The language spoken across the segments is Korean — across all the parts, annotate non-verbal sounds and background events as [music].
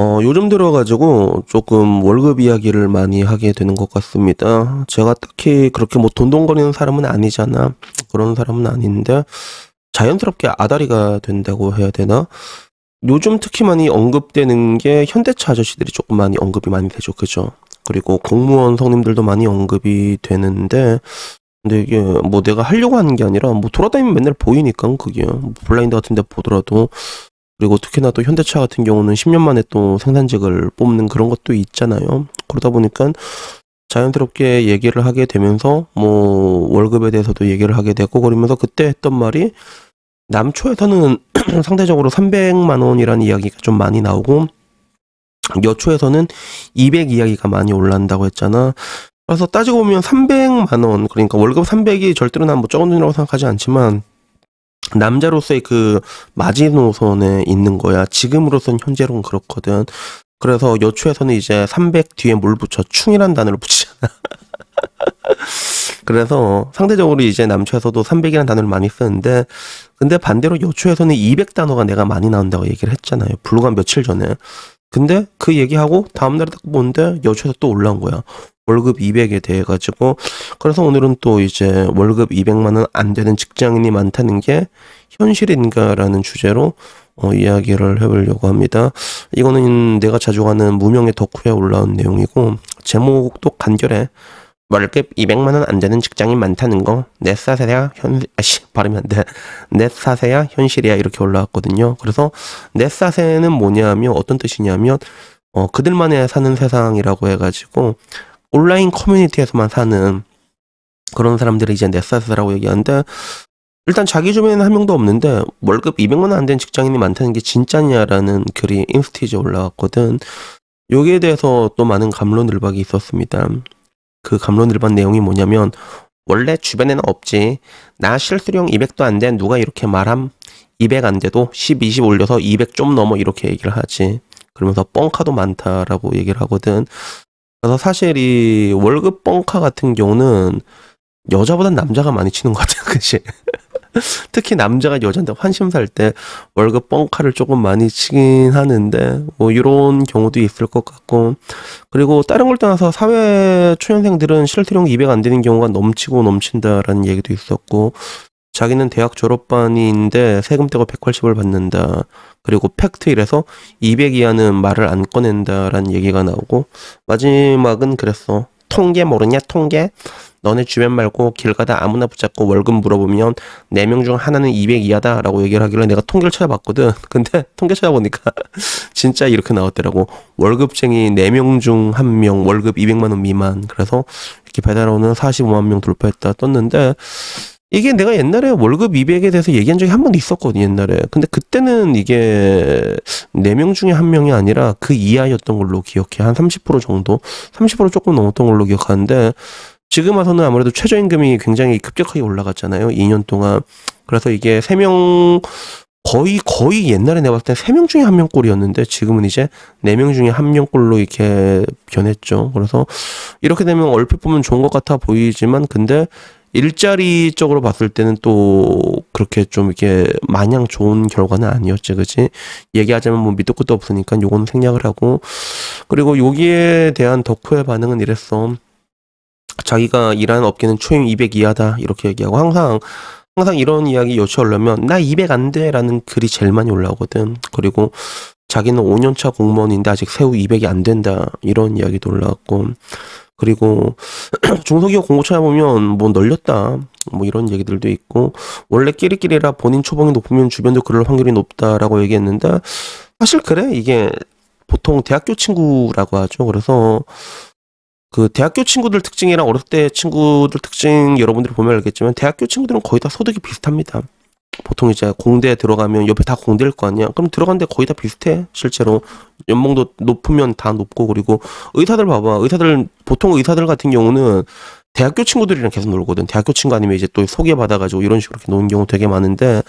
어, 요즘 들어가지고 조금 월급 이야기를 많이 하게 되는 것 같습니다. 제가 딱히 그렇게 뭐 돈돈거리는 사람은 아니잖아. 그런 사람은 아닌데, 자연스럽게 아다리가 된다고 해야 되나? 요즘 특히 많이 언급되는 게 현대차 아저씨들이 조금 많이 언급이 많이 되죠. 그죠? 그리고 공무원 성님들도 많이 언급이 되는데, 근데 이게 뭐 내가 하려고 하는 게 아니라 뭐 돌아다니면 맨날 보이니까 그게 요 뭐 블라인드 같은 데 보더라도 그리고 특히나 또 현대차 같은 경우는 10년 만에 또 생산직을 뽑는 그런 것도 있잖아요. 그러다 보니까 자연스럽게 얘기를 하게 되면서 뭐 월급에 대해서도 얘기를 하게 되고 그러면서 그때 했던 말이 남초에서는 [clears throat] 상대적으로 300만 원이라는 이야기가 좀 많이 나오고 여초에서는 200 이야기가 많이 올라온다고 했잖아. 그래서 따지고 보면 300만 원 그러니까 월급 300이 절대로 난 뭐 적은 돈이라고 생각하지 않지만 남자로서의 그 마지노선에 있는 거야. 지금으로선 현재로는 그렇거든. 그래서 여초에서는 이제 300 뒤에 뭘 붙여? 충이란 단어를 붙이잖아. [laughs] 그래서 상대적으로 이제 남초에서도 300이라는 단어를 많이 쓰는데 근데 반대로 여초에서는 200 단어가 내가 많이 나온다고 얘기를 했잖아요. 불과 며칠 전에. 근데 그 얘기하고 다음날에 딱 보는데 여초에서 또 올라온 거야. 월급 200에 대해 가지고 그래서 오늘은 또 이제 월급 200만 원 안 되는 직장인이 많다는 게 현실인가라는 주제로 어, 이야기를 해보려고 합니다. 이거는 내가 자주 가는 무명의 덕후에 올라온 내용이고 제목도 간결해 월급 200만 원 안 되는 직장인 많다는 거내 사세야 현 아씨 발음이 안 돼. 내 사세야 현실이야 이렇게 올라왔거든요. 그래서 내 사세는 뭐냐면 어떤 뜻이냐면 어, 그들만의 사는 세상이라고 해가지고 온라인 커뮤니티에서만 사는 그런 사람들이 이제 넷사스라고 얘기하는데 일단 자기 주변에는 한 명도 없는데 월급 200만 원안 된 직장인이 많다는 게 진짜냐라는 글이 인스티지에 올라왔거든. 여기에 대해서 또 많은 감론을박이 있었습니다. 그 감론을박 내용이 뭐냐면 원래 주변에는 없지. 나 실수령 200도 안 돼. 누가 이렇게 말함? 200 안 돼도 10, 20 올려서 200 좀 넘어 이렇게 얘기를 하지. 그러면서 뻥카도 많다라고 얘기를 하거든. 그래서 사실 이 월급 뻥카 같은 경우는 여자보단 남자가 많이 치는 것 같아요. [laughs] 그치? 특히 남자가 여자한테 환심 살 때 월급 뻥카를 조금 많이 치긴 하는데 뭐 이런 경우도 있을 것 같고 그리고 다른 걸 떠나서 사회 초년생들은 실태용 200 안 되는 경우가 넘치고 넘친다라는 얘기도 있었고 자기는 대학 졸업반인데 세금 떼고 180을 받는다. 그리고 팩트 이래서 200 이하는 말을 안 꺼낸다라는 얘기가 나오고 마지막은 그랬어. 통계 모르냐 통계? 너네 주변 말고 길 가다 아무나 붙잡고 월급 물어보면 네 명 중 하나는 200 이하다라고 얘기를 하길래 내가 통계를 찾아봤거든. [laughs] 근데 통계 찾아보니까 [laughs] 진짜 이렇게 나왔더라고. 월급쟁이 네 명 중 한 명 월급 200만 원 미만. 그래서 이렇게 배달오는 45만 명 돌파했다 떴는데 이게 내가 옛날에 월급 200에 대해서 얘기한 적이 한번도 있었거든, 옛날에. 근데 그때는 이게 네 명 중에 한명이 아니라 그 이하였던 걸로 기억해. 한 30% 정도? 30% 조금 넘었던 걸로 기억하는데, 지금 와서는 아무래도 최저임금이 굉장히 급격하게 올라갔잖아요. 2년 동안. 그래서 이게 3명, 거의, 거의 옛날에 내가 봤을 때 3명 중에 한명 꼴이었는데, 지금은 이제 4명 중에 한명 꼴로 이렇게 변했죠. 그래서 이렇게 되면 얼핏 보면 좋은 것 같아 보이지만, 근데 일자리 쪽으로 봤을 때는 또 그렇게 좀 이렇게 마냥 좋은 결과는 아니었지, 그지? 얘기하자면 뭐 밑도 끝도 없으니까 요건 생략을 하고 그리고 여기에 대한 덕후의 반응은 이랬어. 자기가 일하는 업계는 초임 200 이하다 이렇게 얘기하고 항상 항상 이런 이야기 요청하려면 나 200 안 돼라는 글이 제일 많이 올라오거든. 그리고 자기는 5년차 공무원인데 아직 새우 200이 안 된다 이런 이야기도 올라왔고 그리고 [clears throat] 중소기업 공고차에 보면 뭐 널렸다 뭐 이런 얘기들도 있고 원래 끼리끼리라 본인 초봉이 높으면 주변도 그럴 확률이 높다라고 얘기했는데 사실 그래 이게 보통 대학교 친구라고 하죠. 그래서 그 대학교 친구들 특징이랑 어렸을 때 친구들 특징 여러분들이 보면 알겠지만 대학교 친구들은 거의 다 소득이 비슷합니다. 보통 이제 공대 들어가면 옆에 다 공대일 거 아니야. 그럼 들어간 데 거의 다 비슷해. 실제로 연봉도 높으면 다 높고 그리고 의사들 봐봐 의사들 보통 의사들 같은 경우는 대학교 친구들이랑 계속 놀거든 대학교 친구 아니면 이제 또 소개받아가지고 이런 식으로 이렇게 노는 경우 되게 많은데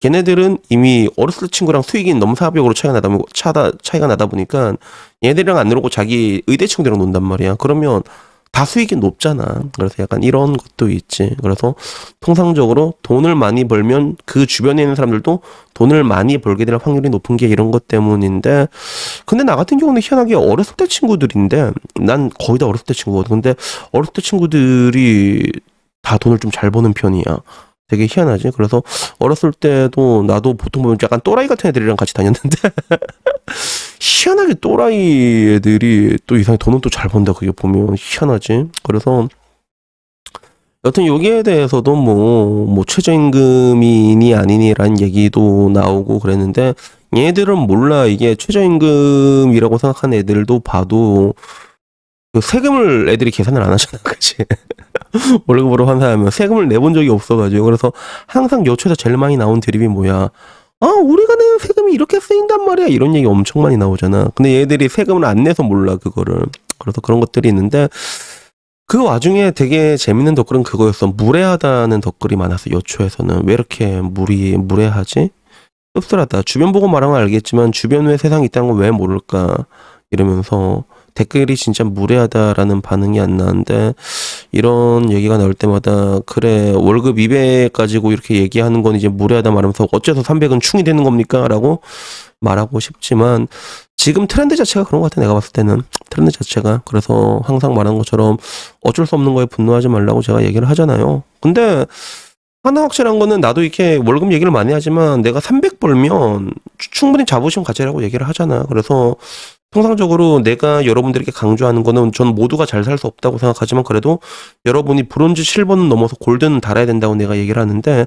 걔네들은 이미 어렸을 친구랑 수익이 너무 사업력으로 차이가 나다 차다 차이가 나다 보니까 얘네들이랑 안 놀고 자기 의대 친구들이랑 논단 말이야 그러면 다 수익이 높잖아. 그래서 약간 이런 것도 있지. 그래서 통상적으로 돈을 많이 벌면 그 주변에 있는 사람들도 돈을 많이 벌게 될 확률이 높은 게 이런 것 때문인데 근데 나 같은 경우는 희한하게 어렸을 때 친구들인데 난 거의 다 어렸을 때 친구거든. 근데 어렸을 때 친구들이 다 돈을 좀 잘 버는 편이야. 되게 희한하지. 그래서 어렸을 때도 나도 보통 보면 약간 또라이 같은 애들이랑 같이 다녔는데 [laughs] 희한하게 또라이 애들이 또 이상히 돈은 또 잘 번다 그게 보면 희한하지 그래서 여튼 여기에 대해서도 뭐, 뭐, 최저임금이니 아니니라는 얘기도 나오고 그랬는데, 얘들은 몰라. 이게 최저임금이라고 생각하는 애들도 봐도, 그 세금을 애들이 계산을 안 하잖아, 그치? [laughs] 월급으로 환산하면 세금을 내본 적이 없어가지고. 그래서 항상 여초에서 제일 많이 나온 드립이 뭐야. 아, 우리가 내는 세금이 이렇게 쓰인단 말이야. 이런 얘기 엄청 많이 나오잖아. 근데 얘들이 세금을 안 내서 몰라, 그거를. 그래서 그런 것들이 있는데, 그 와중에 되게 재밌는 댓글은 그거였어. 무례하다는 댓글이 많았어, 요초에서는. 왜 이렇게 무리, 무례하지? 씁쓸하다. 주변 보고 말하면 알겠지만, 주변 외 세상이 있다는 걸 왜 모를까? 이러면서 댓글이 진짜 무례하다라는 반응이 안 나는데, 이런 얘기가 나올 때마다 그래 월급 200 가지고 이렇게 얘기하는 건 이제 무례하다 말하면서 어째서 300은 충이 되는 겁니까? 라고 말하고 싶지만 지금 트렌드 자체가 그런 것 같아 내가 봤을 때는 트렌드 자체가 그래서 항상 말하는 것처럼 어쩔 수 없는 거에 분노하지 말라고 제가 얘기를 하잖아요 근데 하나 확실한 거는 나도 이렇게 월급 얘기를 많이 하지만 내가 300 벌면 충분히 자부심 가지라고 얘기를 하잖아 그래서 통상적으로 내가 여러분들에게 강조하는 거는 전 모두가 잘 살 수 없다고 생각하지만 그래도 여러분이 브론즈 실버는 넘어서 골드는 달아야 된다고 내가 얘기를 하는데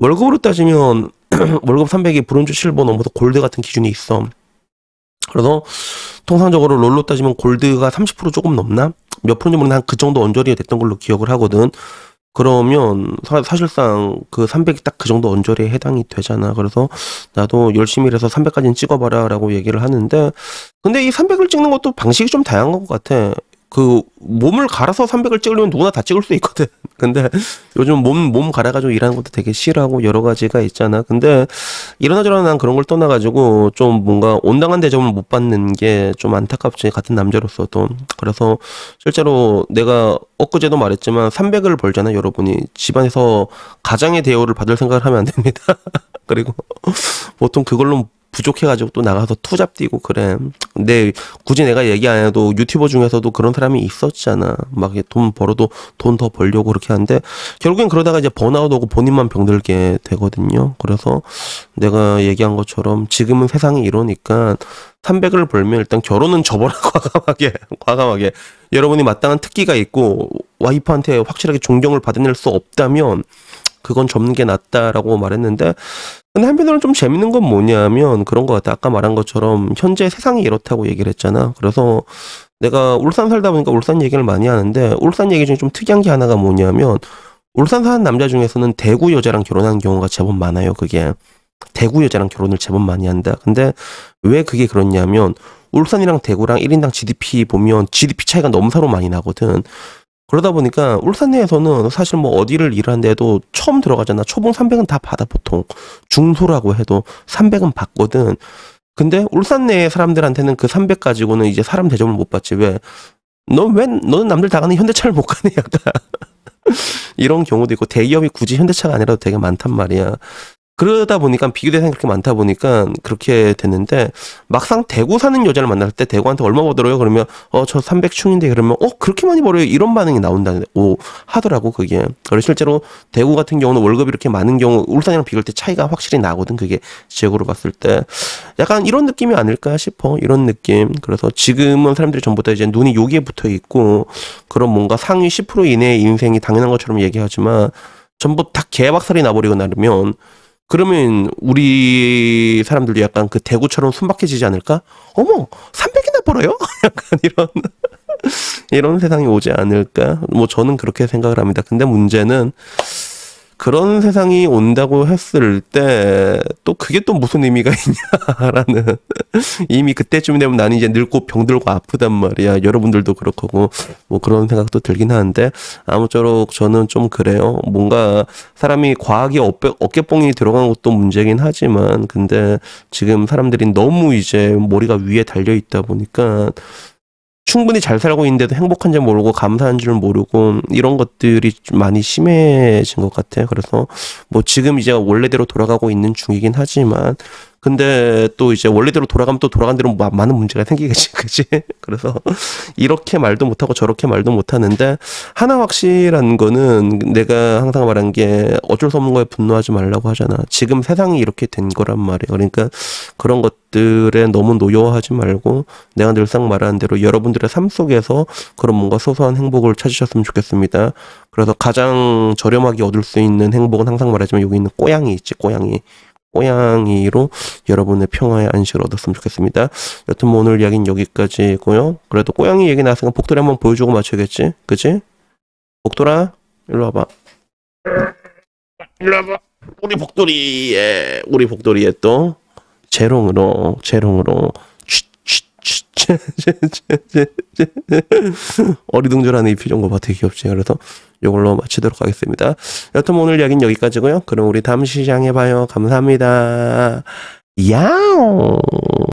월급으로 따지면 [clears throat] 월급 300이 브론즈 실버 넘어서 골드 같은 기준이 있어. 그래서 통상적으로 롤로 따지면 골드가 30% 조금 넘나? 몇 프로냐면 한그 정도 언저리가 됐던 걸로 기억을 하거든. 그러면 사, 사 실상 그 300이 딱 그 정도 언저리에 해당이 되잖아. 그래서 나도 열심히 해서 300까지는 찍어봐라 라고 얘기를 하는데 근데 이 300을 찍는 것도 방식이 좀 다양한 것 같아. 그 몸을 갈아서 300을 찍으려면 누구나 다 찍을 수 있거든. [laughs] 근데 요즘 몸 몸 갈아가지고 일하는 것도 되게 싫어하고 여러 가지가 있잖아. 근데 일어나저러나난 그런 걸 떠나가지고 좀 뭔가 온당한 대접을 못 받는 게 좀 안타깝지 같은 남자로서도 그래서 실제로 내가 엊그제도 말했지만 300을 벌잖아 여러분이 집안에서 가장의 대우를 받을 생각을 하면 안 됩니다. [laughs] 그리고 보통 그걸로 부족해가지고 또 나가서 투잡 뛰고 그래. 근데 굳이 내가 얘기 안 해도 유튜버 중에서도 그런 사람이 있었잖아. 막 돈 벌어도 돈 더 벌려고 그렇게 하는데 결국엔 그러다가 이제 번아웃 오고 본인만 병들게 되거든요. 그래서 내가 얘기한 것처럼 지금은 세상이 이러니까 300을 벌면 일단 결혼은 접어라 [laughs] 과감하게 과감하게 여러분이 마땅한 특기가 있고 와이프한테 확실하게 존경을 받아낼 수 없다면 그건 접는 게 낫다라고 말했는데 근데 한편으로는 좀 재밌는 건 뭐냐면 그런 것 같아. 아까 말한 것처럼 현재 세상이 이렇다고 얘기를 했잖아. 그래서 내가 울산 살다 보니까 울산 얘기를 많이 하는데 울산 얘기 중에 좀 특이한 게 하나가 뭐냐면 울산 사는 남자 중에서는 대구 여자랑 결혼하는 경우가 제법 많아요. 그게 대구 여자랑 결혼을 제법 많이 한다. 근데 왜 그게 그렇냐면 울산이랑 대구랑 1인당 GDP 보면 GDP 차이가 너무 서로 많이 나거든. 그러다 보니까 울산 내에서는 사실 뭐 어디를 일하는데도 처음 들어가잖아. 초봉 300은 다 받아 보통. 중소라고 해도 300은 받거든. 근데 울산 내 사람들한테는 그 300 가지고는 이제 사람 대접을 못 받지. 왜? 넌 왜, 너는 남들 다 가는 현대차를 못 가네, 약간. [laughs] 이런 경우도 있고, 대기업이 굳이 현대차가 아니라도 되게 많단 말이야. 그러다 보니까 비교대상이 그렇게 많다 보니까 그렇게 됐는데 막상 대구 사는 여자를 만날 때 대구한테 얼마 벌어요? 그러면 어 저 300충인데 그러면 어 그렇게 많이 벌어요? 이런 반응이 나온다고 하더라고 그게. 그래서 실제로 대구 같은 경우는 월급이 이렇게 많은 경우 울산이랑 비교할 때 차이가 확실히 나거든 그게 지역으로 봤을 때 약간 이런 느낌이 아닐까 싶어 이런 느낌. 그래서 지금은 사람들이 전부 다 이제 눈이 여기에 붙어 있고 그런 뭔가 상위 10% 이내의 인생이 당연한 것처럼 얘기하지만 전부 다 개박살이 나버리고 나면 르 그러면 우리 사람들도 약간 그 대구처럼 순박해지지 않을까? 어머, 300이나 벌어요? [laughs] 약간 이런 [laughs] 이런 세상이 오지 않을까? 뭐 저는 그렇게 생각을 합니다. 근데 문제는 그런 세상이 온다고 했을 때 또 그게 또 무슨 의미가 있냐라는 [laughs] 이미 그때쯤 되면 나는 이제 늙고 병들고 아프단 말이야 여러분들도 그렇고 뭐 그런 생각도 들긴 하는데 아무쪼록 저는 좀 그래요 뭔가 사람이 과학게 어깨, 어깨뽕이 들어간 것도 문제긴 하지만 근데 지금 사람들이 너무 이제 머리가 위에 달려 있다 보니까 충분히 잘 살고 있는데도 행복한 지 모르고 감사한 줄 모르고 이런 것들이 많이 심해진 것 같아요. 그래서 뭐 지금 이제 원래대로 돌아가고 있는 중이긴 하지만 근데 또 이제 원래대로 돌아가면 또 돌아간 대로 많은 문제가 생기겠지, [laughs] 그지? 그래서 이렇게 말도 못하고 저렇게 말도 못하는데 하나 확실한 거는 내가 항상 말한 게 어쩔 수 없는 거에 분노하지 말라고 하잖아. 지금 세상이 이렇게 된 거란 말이야. 그러니까 그런 것들에 너무 노여워하지 말고 내가 늘상 말하는 대로 여러분들의 삶 속에서 그런 뭔가 소소한 행복을 찾으셨으면 좋겠습니다. 그래서 가장 저렴하게 얻을 수 있는 행복은 항상 말하지만 여기 있는 꼬양이 있지, 꼬양이. 고양이로 여러분의 평화의 안식을 얻었으면 좋겠습니다. 여튼 뭐 오늘 이야기는 여기까지고요. 그래도 고양이 얘기 나왔으니까 복돌이 한번 보여주고 맞춰야겠지? 그치? 복돌아 일로 와봐. 일로 와봐. 우리 복돌이의 우리 복돌이의 또 재롱으로 재롱으로 어리둥절하는 이 표정과 봐 되게 귀엽지. 그래서 이걸로 마치도록 하겠습니다. 여튼 오늘 이야기는 여기까지고요. 그럼 우리 다음 시장에 봐요. 감사합니다. 야옹!